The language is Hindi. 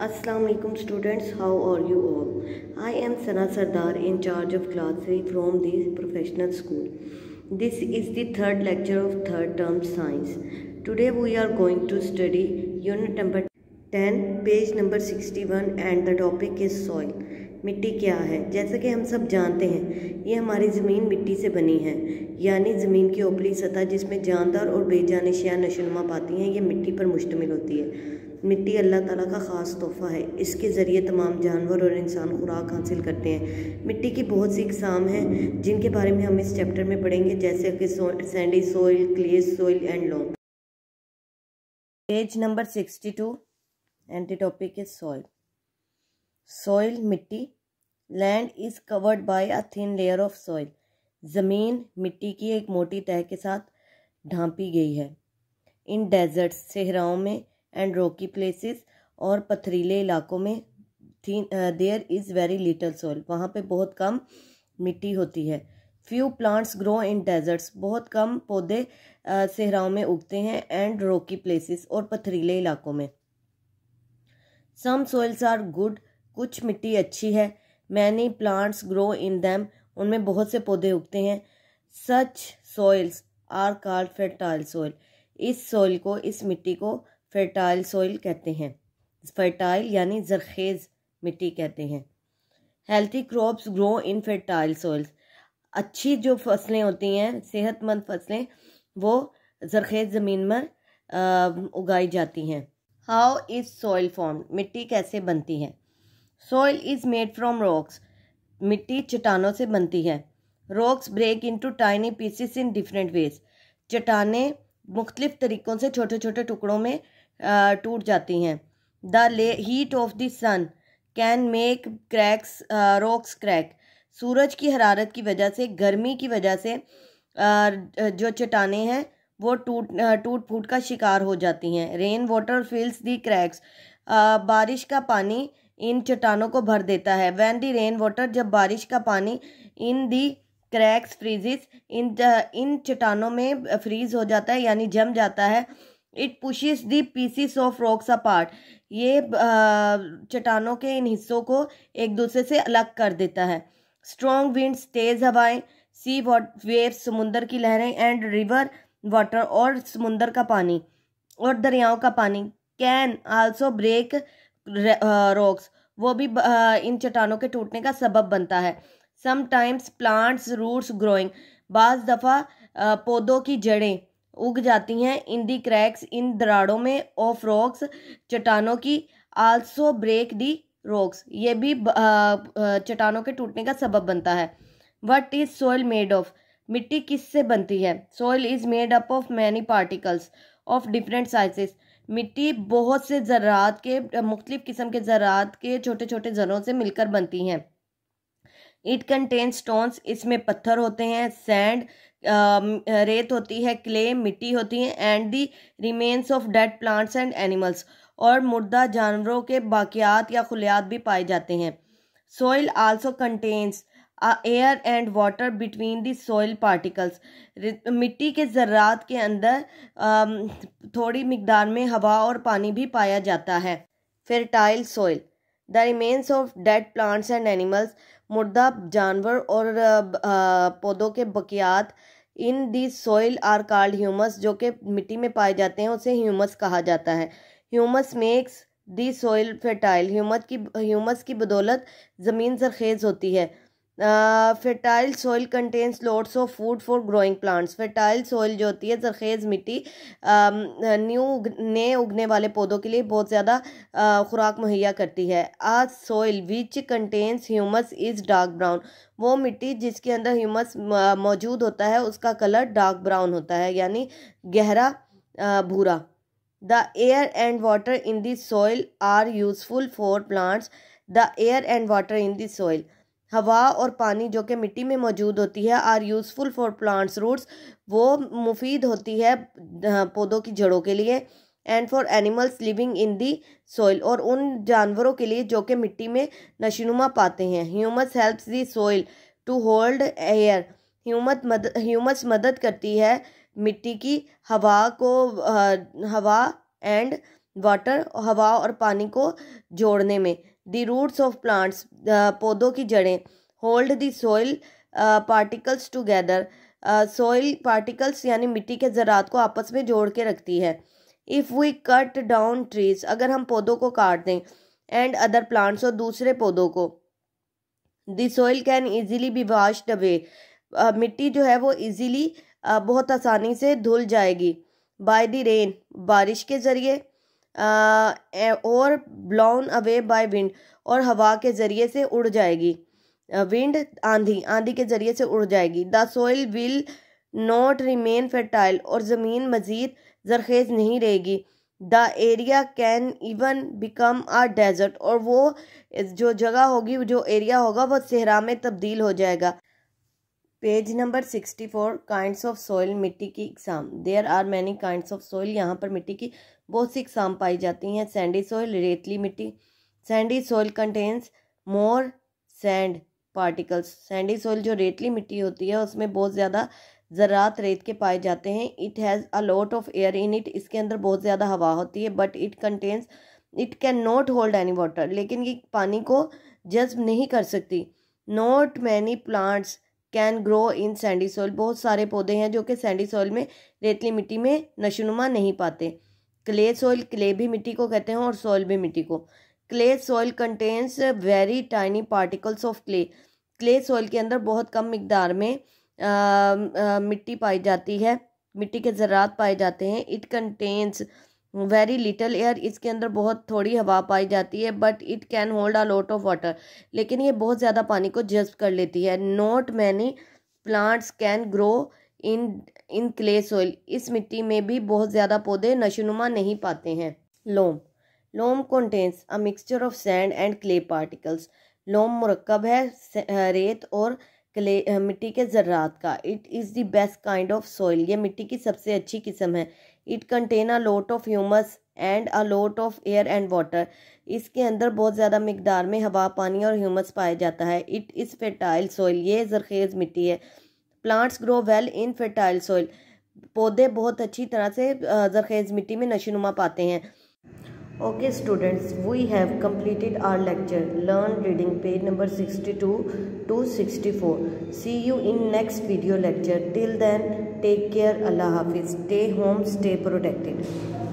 Aslam students how are you all I am Sana Sardar in charge of classes from this professional school this is third lecture of third term science today we are going to study unit number ten page number sixty one and the topic is soil मिट्टी क्या है जैसा कि हम सब जानते हैं ये हमारी ज़मीन मिट्टी से बनी है यानी ज़मीन की ऊपरी सतह जिसमें जानदार और बेजानशिया नशोनुमा पाती हैं ये मिट्टी पर मुश्तमिल होती है मिट्टी अल्लाह ताला का ख़ास तोहफ़ा है इसके ज़रिए तमाम जानवर और इंसान खुराक हासिल करते हैं मिट्टी की बहुत सी इकसाम हैं जिनके बारे में हम इस चैप्टर में पढ़ेंगे जैसे कि sandy soil clay soil and loam page number sixty two and topic is soil soil मिट्टी land is covered by a thin layer of soil ज़मीन मिट्टी की एक मोटी तह के साथ ढांपी गई है इन डेजर्ट्स सहराओं में एंड रॉकी प्लेसेस और पथरीले इलाकों में थी there is very little soil वहाँ पे बहुत कम मिट्टी होती है few plants grow in deserts बहुत कम पौधे सेहराओं में उगते हैं एंड रोकी प्लेसेस और पथरीले इलाकों में सम सॉइल्स आर गुड कुछ मिट्टी अच्छी है many plants grow in them उनमें बहुत से पौधे उगते हैं such soils are called fertile soil इस सॉइल को इस मिट्टी को फर्टाइल सोइल कहते हैं फर्टाइल यानी जरखेज़ मिट्टी कहते हैं healthy crops grow in fertile soils अच्छी जो फसलें होती हैं सेहतमंद फसलें वो जरखेज़ ज़मीन पर उगाई जाती हैं हाउ इज़ सॉइल फॉर्म मिट्टी कैसे बनती है soil is made from rocks मिट्टी चट्टानों से बनती है rocks break into tiny pieces in different ways चट्टानें मुख्तलिफ तरीक़ों से छोटे छोटे टुकड़ों में टूट जाती हैं द ले heat of the sun can make cracks rocks crack सूरज की हरारत की वजह से गर्मी की वजह से जो चट्टाने हैं वो टूट टूट फूट का शिकार हो जाती हैं rain water fills the cracks बारिश का पानी इन चट्टानों को भर देता है वैन दी रेन वाटर जब बारिश का पानी इन दी क्रैक्स फ्रीजिस इन इन चट्टानों में फ्रीज हो जाता है यानी जम जाता है it pushes the pieces of rocks apart ये चट्टानों के इन हिस्सों को एक दूसरे से अलग कर देता है स्ट्रॉन्ग विंड्स तेज़ हवाएं सी वेव्स समुंदर की लहरें एंड रिवर वाटर और समुंदर का पानी और दरियाओं का पानी कैन आल्सो ब्रेक रॉक्स वो भी इन चट्टानों के टूटने का सबब बनता है समटाइम्स प्लांट्स रूट्स ग्रोइंग बाज़ दफ़ा पौधों की जड़ें उग जाती हैं इन दी क्रैक्स इन दराड़ों में ऑफ रॉक्स चट्टानों की आल्सो ब्रेक दी रॉक्स ये भी चट्टानों के टूटने का सबब बनता है what is soil made of मिट्टी किससे बनती है soil is made up of many particles of different sizes मिट्टी बहुत से ज़रात के मुख्तलिफ़ किस्म के ज़रात के छोटे छोटे ज़रों से मिलकर बनती हैं इट कंटेन स्टोन्स इसमें पत्थर होते हैं सैंड um, रेत होती है क्ले मिट्टी होती है and the remains of dead plants and animals और मुर्दा जानवरों के बाकियात या खलियात भी पाए जाते हैं soil also contains air and water between the soil particles मिट्टी के ज़रात के अंदर um, थोड़ी मकदार में हवा और पानी भी पाया जाता है fertile soil the remains of dead plants and animals मुर्दा जानवर और पौधों के बकियात in the soil are called humus जो कि मिट्टी में पाए जाते हैं उसे ह्यूमस कहा जाता है humus makes the soil fertile humus की ह्यूमस की बदौलत ज़मीन सरखेज होती है fertile soil contains lots of food for growing plants fertile soil जो होती है जरखेज़ मिट्टी न्यू नए उगने वाले पौधों के लिए बहुत ज़्यादा खुराक मुहैया करती है a soil which contains humus is dark brown वो मिट्टी जिसके अंदर ह्यूमस मौजूद होता है उसका कलर डार्क ब्राउन होता है यानी गहरा भूरा the air and water in this soil are useful for plants the air and water in this soil हवा और पानी जो कि मिट्टी में मौजूद होती है are useful for plants roots वो मुफीद होती है पौधों की जड़ों के लिए and for animals living in the soil और उन जानवरों के लिए जो कि मिट्टी में नशनुमा पाते हैं humus helps the soil to hold air ह्यूमत मद ह्यूमस मदद करती है मिट्टी की हवा को हवा एंड वाटर हवा और पानी को जोड़ने में द रूट्स ऑफ प्लांट्स पौधों की जड़ें hold the soil particles together soil particles यानी मिट्टी के ज़रात को आपस में जोड़ के रखती है if we cut down trees अगर हम पौधों को काट दें एंड अदर प्लांट्स और दूसरे पौधों को the soil can easily be washed away मिट्टी जो है वो ईजीली uh, बहुत आसानी से धुल जाएगी बाय द रेन बारिश के ज़रिए और ब्लाउन अवे बाय विंड और हवा के ज़रिए से उड़ जाएगी विंड आंधी आंधी के ज़रिए से उड़ जाएगी the soil will not remain fertile और ज़मीन मज़ीद जरखेज़ नहीं रहेगी the area can even become a desert और वो जो जगह होगी जो एरिया होगा वो सहरा में तब्दील हो जाएगा page number sixty four kinds of soil मिट्टी की इकसाम there are many kinds of soil यहाँ पर मिट्टी की बहुत सी इकसाम पाई जाती हैं सैंडी सॉइल रेतली मिट्टी sandy soil contains more sand particles sandy soil जो रेतली मिट्टी होती है उसमें बहुत ज़्यादा ज़रात रेत के पाए जाते हैं it has a lot of air in it इसके अंदर बहुत ज़्यादा हवा होती है but it contains it can not hold any water लेकिन ये पानी को जज्ब नहीं कर सकती not many plants can grow in sandy soil बहुत सारे पौधे हैं जो कि सैंडी सॉइल में रेतली मिट्टी में नशोनुमा नहीं पाते क्ले सॉइल क्ले भी मिट्टी को कहते हैं और सॉइल भी मिट्टी को clay soil contains very tiny particles of clay clay soil के अंदर बहुत कम मकदार में आ, आ, मिट्टी पाई जाती है मिट्टी के ज़रात पाए जाते हैं it contains very little air इसके अंदर बहुत थोड़ी हवा पाई जाती है but it can hold a lot of water लेकिन ये बहुत ज़्यादा पानी को जज्ब कर लेती है not many plants can grow in in clay soil इस मिट्टी में भी बहुत ज़्यादा पौधे नशोनुमा नहीं पाते हैं loam loam contains a mixture of sand and clay particles loam मरकब है रेत और क्ले मिट्टी के ज़रात का it is the best kind of soil ये मिट्टी की सबसे अच्छी किस्म है it contain a lot of humus and a lot of air and water इसके अंदर बहुत ज़्यादा मकदार में हवा पानी और ह्यूमस पाया जाता है इट इज़ फर्टाइल सॉइल ये जरखेज़ मिट्टी है plants grow well in fertile soil पौधे बहुत अच्छी तरह से जरखेज़ मिट्टी में नुमा पाते हैं okay students we have completed our lecture learn reading page number sixty two to sixty four see you in next video lecture till then Take care. Allah Hafiz. Stay home. Stay protected.